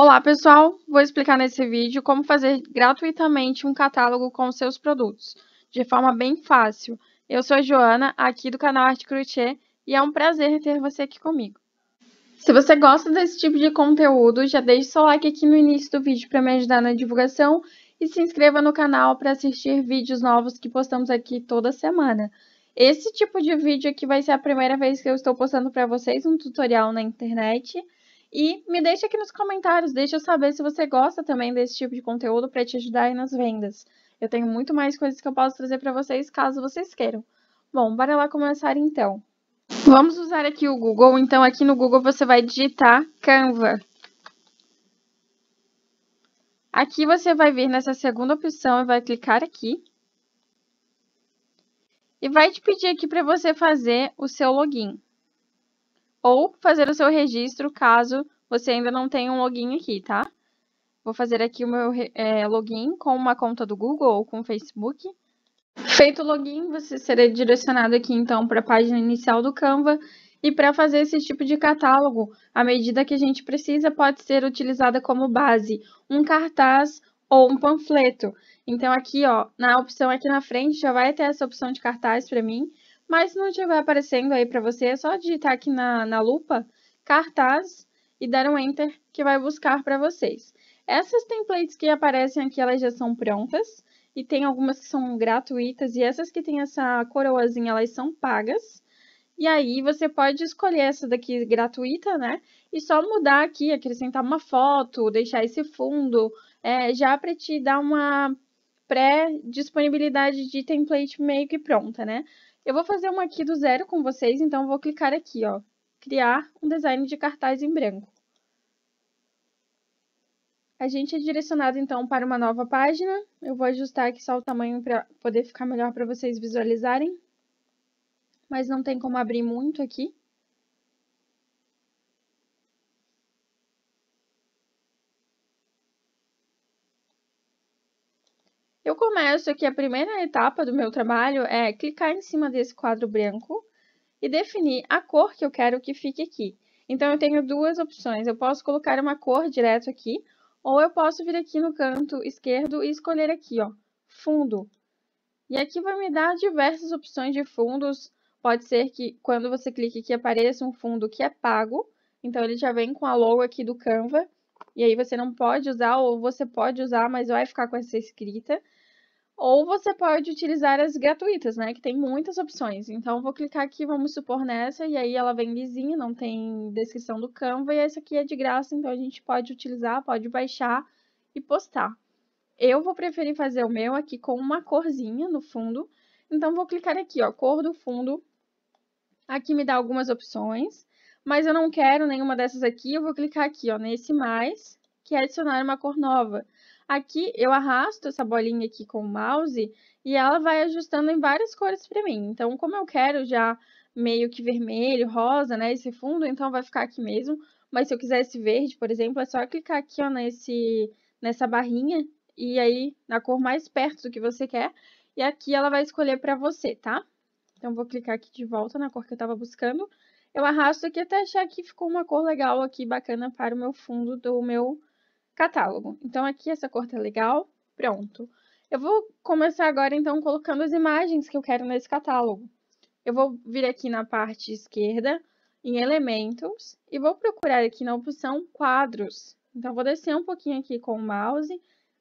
Olá pessoal, vou explicar nesse vídeo como fazer gratuitamente um catálogo com seus produtos, de forma bem fácil. Eu sou a Joana, aqui do canal Arte Crochê, e é um prazer ter você aqui comigo. Se você gosta desse tipo de conteúdo, já deixe seu like aqui no início do vídeo para me ajudar na divulgação e se inscreva no canal para assistir vídeos novos que postamos aqui toda semana. Esse tipo de vídeo aqui vai ser a primeira vez que eu estou postando para vocês um tutorial na internet, e me deixe aqui nos comentários, deixe eu saber se você gosta também desse tipo de conteúdo para te ajudar aí nas vendas. Eu tenho muito mais coisas que eu posso trazer para vocês caso vocês queiram. Bom, bora lá começar então. Vamos usar aqui o Google, então aqui no Google você vai digitar Canva. Aqui você vai vir nessa segunda opção e vai clicar aqui. E vai te pedir aqui para você fazer o seu login ou fazer o seu registro caso você ainda não tenha um login aqui, tá? Vou fazer aqui o meu é, login com uma conta do Google ou com o Facebook. Feito o login, você será direcionado aqui então para a página inicial do Canva e para fazer esse tipo de catálogo, a medida que a gente precisa pode ser utilizada como base um cartaz ou um panfleto. Então aqui, ó, na opção aqui na frente já vai ter essa opção de cartaz para mim. Mas se não estiver aparecendo aí para você, é só digitar aqui na, na lupa cartaz e dar um enter que vai buscar para vocês. Essas templates que aparecem aqui, elas já são prontas e tem algumas que são gratuitas e essas que tem essa coroazinha, elas são pagas. E aí você pode escolher essa daqui gratuita, né? E só mudar aqui, acrescentar uma foto, deixar esse fundo, é, já para te dar uma pré-disponibilidade de template meio que pronta, né? Eu vou fazer uma aqui do zero com vocês, então vou clicar aqui, ó, criar um design de cartaz em branco. A gente é direcionado, então, para uma nova página. Eu vou ajustar aqui só o tamanho para poder ficar melhor para vocês visualizarem. Mas não tem como abrir muito aqui. Eu começo aqui a primeira etapa do meu trabalho é clicar em cima desse quadro branco e definir a cor que eu quero que fique aqui. Então, eu tenho duas opções. Eu posso colocar uma cor direto aqui, ou eu posso vir aqui no canto esquerdo e escolher aqui, ó, fundo. E aqui vai me dar diversas opções de fundos. Pode ser que quando você clique aqui apareça um fundo que é pago. Então, ele já vem com a logo aqui do Canva. E aí você não pode usar, ou você pode usar, mas vai ficar com essa escrita. Ou você pode utilizar as gratuitas, né? Que tem muitas opções. Então, vou clicar aqui, vamos supor nessa, e aí ela vem lisinha, não tem descrição do Canva, e essa aqui é de graça, então a gente pode utilizar, pode baixar e postar. Eu vou preferir fazer o meu aqui com uma corzinha no fundo, então vou clicar aqui, ó, cor do fundo. Aqui me dá algumas opções, mas eu não quero nenhuma dessas aqui, eu vou clicar aqui, ó, nesse mais, que é adicionar uma cor nova. Aqui eu arrasto essa bolinha aqui com o mouse e ela vai ajustando em várias cores para mim. Então, como eu quero já meio que vermelho, rosa, né, esse fundo, então vai ficar aqui mesmo. Mas se eu quiser esse verde, por exemplo, é só clicar aqui ó, nesse, nessa barrinha e aí na cor mais perto do que você quer. E aqui ela vai escolher para você, tá? Então, vou clicar aqui de volta na cor que eu estava buscando. Eu arrasto aqui até achar que ficou uma cor legal aqui, bacana para o meu fundo do meu catálogo. Então aqui essa cor tá legal, pronto. Eu vou começar agora então colocando as imagens que eu quero nesse catálogo. Eu vou vir aqui na parte esquerda, em elementos, e vou procurar aqui na opção quadros. Então vou descer um pouquinho aqui com o mouse,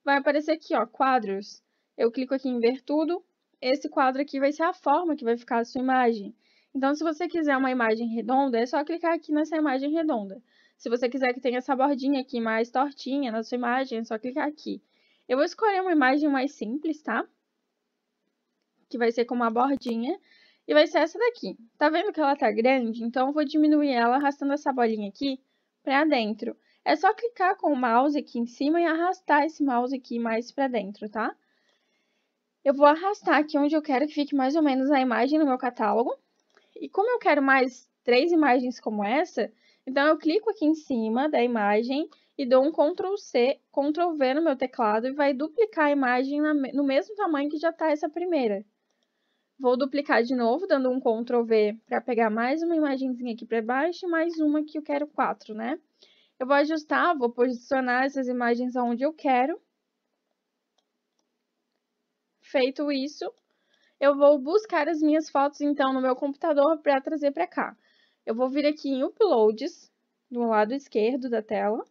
vai aparecer aqui ó, quadros. Eu clico aqui em ver tudo, esse quadro aqui vai ser a forma que vai ficar a sua imagem. Então, se você quiser uma imagem redonda, é só clicar aqui nessa imagem redonda. Se você quiser que tenha essa bordinha aqui mais tortinha na sua imagem, é só clicar aqui. Eu vou escolher uma imagem mais simples, tá? Que vai ser com uma bordinha. E vai ser essa daqui. Tá vendo que ela tá grande? Então, eu vou diminuir ela arrastando essa bolinha aqui pra dentro. É só clicar com o mouse aqui em cima e arrastar esse mouse aqui mais pra dentro, tá? Eu vou arrastar aqui onde eu quero que fique mais ou menos a imagem no meu catálogo. E como eu quero mais três imagens como essa, então, eu clico aqui em cima da imagem e dou um Ctrl+C, Ctrl+V no meu teclado e vai duplicar a imagem no mesmo tamanho que já está essa primeira. Vou duplicar de novo, dando um Ctrl+V para pegar mais uma imagenzinha aqui para baixo e mais uma que eu quero quatro, né? Eu vou ajustar, vou posicionar essas imagens onde eu quero. Feito isso, eu vou buscar as minhas fotos, então, no meu computador para trazer para cá. Eu vou vir aqui em Uploads, do lado esquerdo da tela.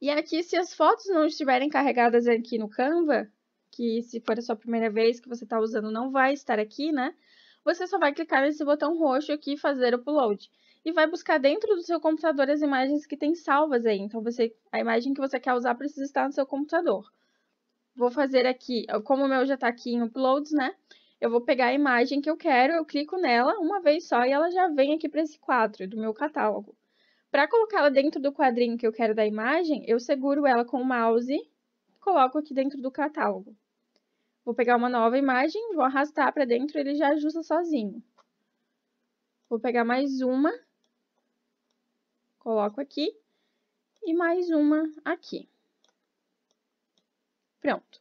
E aqui, se as fotos não estiverem carregadas aqui no Canva, que se for a sua primeira vez que você está usando não vai estar aqui, né? Você só vai clicar nesse botão roxo aqui, fazer upload. E vai buscar dentro do seu computador as imagens que tem salvas aí. Então, você, a imagem que você quer usar precisa estar no seu computador. Vou fazer aqui, como o meu já está aqui em uploads, né? eu vou pegar a imagem que eu quero, eu clico nela uma vez só e ela já vem aqui para esse quadro do meu catálogo. Para colocá-la dentro do quadrinho que eu quero da imagem, eu seguro ela com o mouse e coloco aqui dentro do catálogo. Vou pegar uma nova imagem, vou arrastar para dentro e ele já ajusta sozinho. Vou pegar mais uma, coloco aqui e mais uma aqui. Pronto.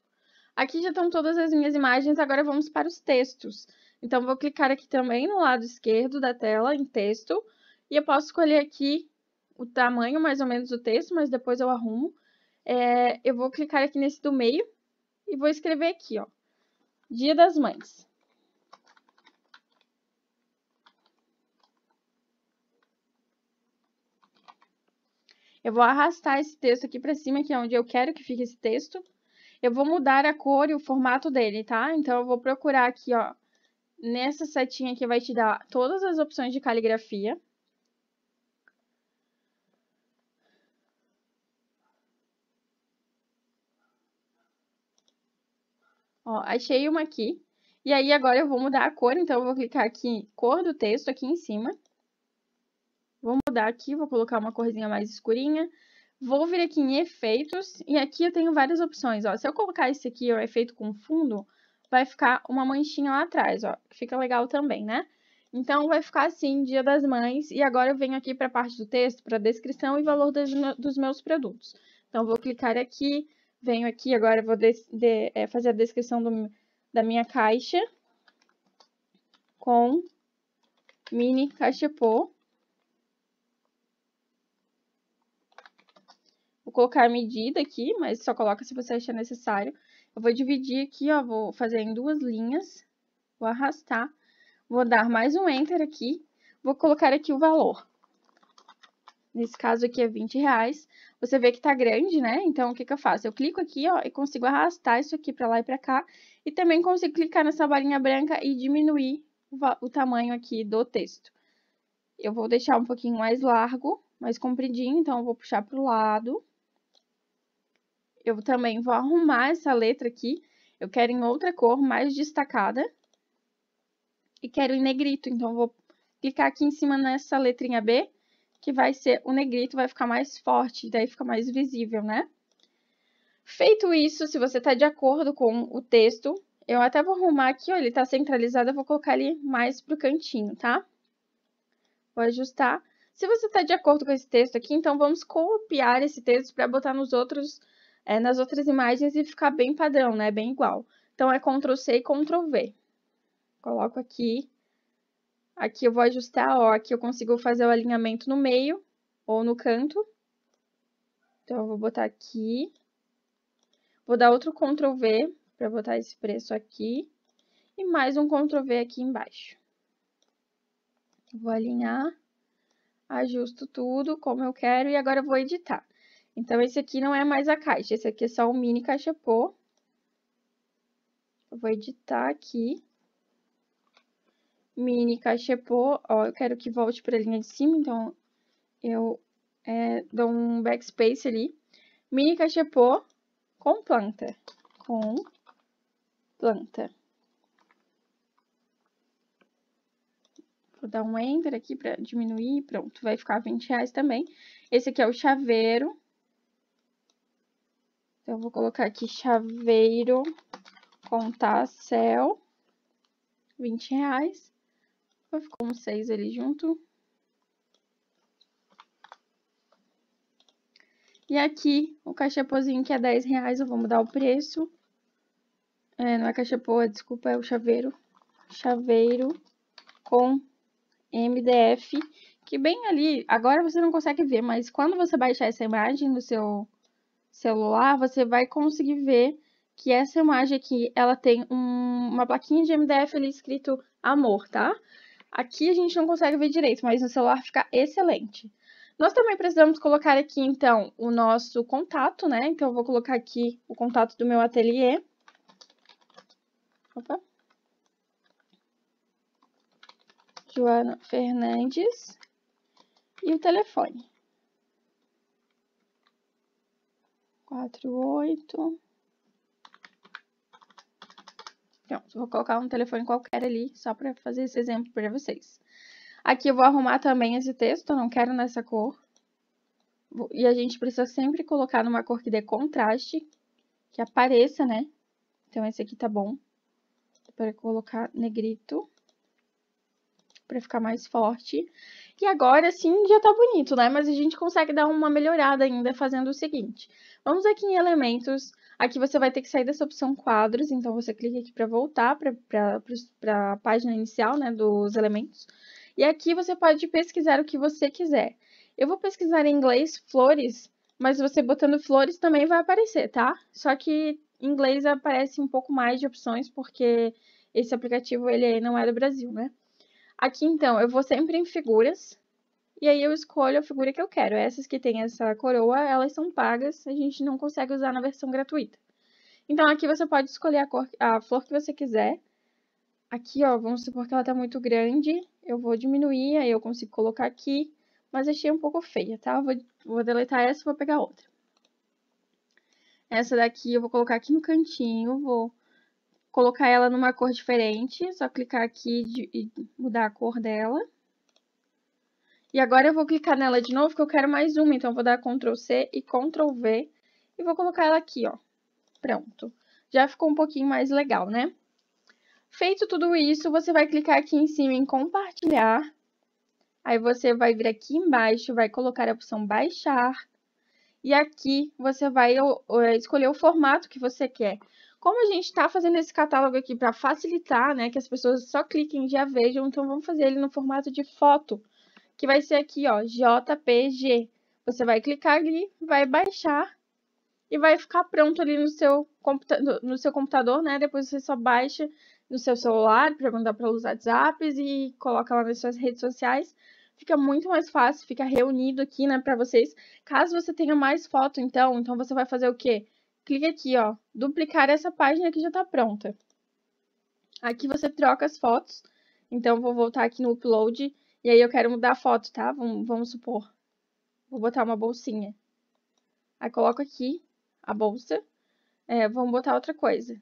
Aqui já estão todas as minhas imagens, agora vamos para os textos. Então, vou clicar aqui também no lado esquerdo da tela, em texto, e eu posso escolher aqui o tamanho, mais ou menos, do texto, mas depois eu arrumo. É, eu vou clicar aqui nesse do meio e vou escrever aqui, ó, Dia das Mães. Eu vou arrastar esse texto aqui para cima, que é onde eu quero que fique esse texto. Eu vou mudar a cor e o formato dele, tá? Então, eu vou procurar aqui, ó, nessa setinha que vai te dar todas as opções de caligrafia. Ó, achei uma aqui. E aí, agora eu vou mudar a cor, então eu vou clicar aqui, cor do texto, aqui em cima. Vou mudar aqui, vou colocar uma corzinha mais escurinha. Vou vir aqui em efeitos e aqui eu tenho várias opções, ó. Se eu colocar esse aqui, o efeito com fundo, vai ficar uma manchinha lá atrás, ó. Fica legal também, né? Então, vai ficar assim, Dia das Mães. E agora eu venho aqui para a parte do texto, para a descrição e valor dos meus produtos. Então, vou clicar aqui, venho aqui, agora vou de, de, é, fazer a descrição do, da minha caixa com mini cachepô. Vou tipo, colocar a medida aqui, mas só coloca se você achar necessário. Eu vou dividir aqui, ó, vou fazer em duas linhas, vou arrastar, vou dar mais um Enter aqui, vou colocar aqui o valor. Nesse caso aqui é 20 reais. Você vê que tá grande, né? Então, o que que eu faço? Eu clico aqui, ó, e consigo arrastar isso aqui para lá e para cá. E também consigo clicar nessa bolinha branca e diminuir o, o tamanho aqui do texto. Eu vou deixar um pouquinho mais largo, mais compridinho, então eu vou puxar pro lado eu também vou arrumar essa letra aqui. Eu quero em outra cor mais destacada. E quero em negrito, então vou clicar aqui em cima nessa letrinha B, que vai ser o negrito, vai ficar mais forte, daí fica mais visível, né? Feito isso, se você está de acordo com o texto, eu até vou arrumar aqui, ó, ele está centralizado, eu vou colocar ele mais para o cantinho, tá? Vou ajustar. Se você está de acordo com esse texto aqui, então vamos copiar esse texto para botar nos outros é, nas outras imagens e ficar bem padrão, né? Bem igual. Então, é Ctrl+C e Ctrl+V. Coloco aqui. Aqui eu vou ajustar, ó, aqui eu consigo fazer o alinhamento no meio ou no canto. Então, eu vou botar aqui. Vou dar outro Ctrl+V para botar esse preço aqui. E mais um Ctrl+V aqui embaixo. Vou alinhar, ajusto tudo como eu quero e agora eu vou editar. Então, esse aqui não é mais a caixa, esse aqui é só o mini cachepô. Eu vou editar aqui. Mini cachepô, ó, eu quero que volte para a linha de cima, então eu é, dou um backspace ali. Mini cachepô com planta, com planta. Vou dar um enter aqui para diminuir, pronto, vai ficar 20 reais também. Esse aqui é o chaveiro, eu vou colocar aqui chaveiro, contar céu, 20 reais. Vai ficar um 6 ali junto. E aqui, o cachapozinho que é 10 reais, eu vou mudar o preço. É, não é cachapô, é, desculpa, é o chaveiro. Chaveiro com MDF, que bem ali, agora você não consegue ver, mas quando você baixar essa imagem no seu celular, você vai conseguir ver que essa imagem aqui, ela tem um, uma plaquinha de MDF ali escrito amor, tá? Aqui a gente não consegue ver direito, mas no celular fica excelente. Nós também precisamos colocar aqui, então, o nosso contato, né? Então, eu vou colocar aqui o contato do meu ateliê. Opa. Joana Fernandes. E o telefone. quatro, oito. Pronto, vou colocar um telefone qualquer ali, só para fazer esse exemplo para vocês. Aqui eu vou arrumar também esse texto, eu não quero nessa cor. E a gente precisa sempre colocar numa cor que dê contraste, que apareça, né? Então, esse aqui tá bom. Para colocar negrito para ficar mais forte. E agora sim já tá bonito, né? Mas a gente consegue dar uma melhorada ainda fazendo o seguinte. Vamos aqui em elementos. Aqui você vai ter que sair dessa opção quadros, então você clica aqui para voltar para a página inicial né, dos elementos. E aqui você pode pesquisar o que você quiser. Eu vou pesquisar em inglês flores, mas você botando flores também vai aparecer, tá? Só que em inglês aparece um pouco mais de opções, porque esse aplicativo ele não é do Brasil, né? Aqui, então, eu vou sempre em figuras, e aí eu escolho a figura que eu quero. Essas que tem essa coroa, elas são pagas, a gente não consegue usar na versão gratuita. Então, aqui você pode escolher a, cor, a flor que você quiser. Aqui, ó, vamos supor que ela tá muito grande, eu vou diminuir, aí eu consigo colocar aqui, mas achei um pouco feia, tá? Vou, vou deletar essa e vou pegar outra. Essa daqui eu vou colocar aqui no cantinho, vou colocar ela numa cor diferente, só clicar aqui e mudar a cor dela. E agora eu vou clicar nela de novo, porque eu quero mais uma, então eu vou dar Ctrl C e Ctrl V e vou colocar ela aqui, ó. Pronto. Já ficou um pouquinho mais legal, né? Feito tudo isso, você vai clicar aqui em cima em compartilhar. Aí você vai vir aqui embaixo, vai colocar a opção baixar. E aqui você vai escolher o formato que você quer. Como a gente está fazendo esse catálogo aqui para facilitar, né, que as pessoas só cliquem e já vejam, então vamos fazer ele no formato de foto, que vai ser aqui, ó, JPG. Você vai clicar ali, vai baixar e vai ficar pronto ali no seu, computa no seu computador, né? Depois você só baixa no seu celular para mandar para os WhatsApps e coloca lá nas suas redes sociais. Fica muito mais fácil, fica reunido aqui, né, para vocês. Caso você tenha mais foto, então, então você vai fazer o quê? clique aqui, ó, duplicar essa página que já está pronta. Aqui você troca as fotos, então vou voltar aqui no upload, e aí eu quero mudar a foto, tá? Vamos, vamos supor, vou botar uma bolsinha. Aí coloco aqui a bolsa, é, vamos botar outra coisa,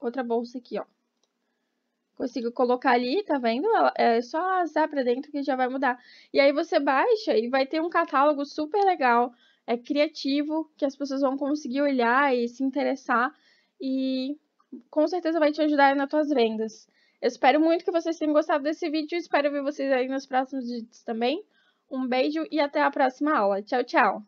outra bolsa aqui, ó. Consigo colocar ali, tá vendo? É só azar pra dentro que já vai mudar. E aí você baixa e vai ter um catálogo super legal é criativo, que as pessoas vão conseguir olhar e se interessar e com certeza vai te ajudar nas tuas vendas. Eu espero muito que vocês tenham gostado desse vídeo, espero ver vocês aí nos próximos vídeos também. Um beijo e até a próxima aula. Tchau, tchau!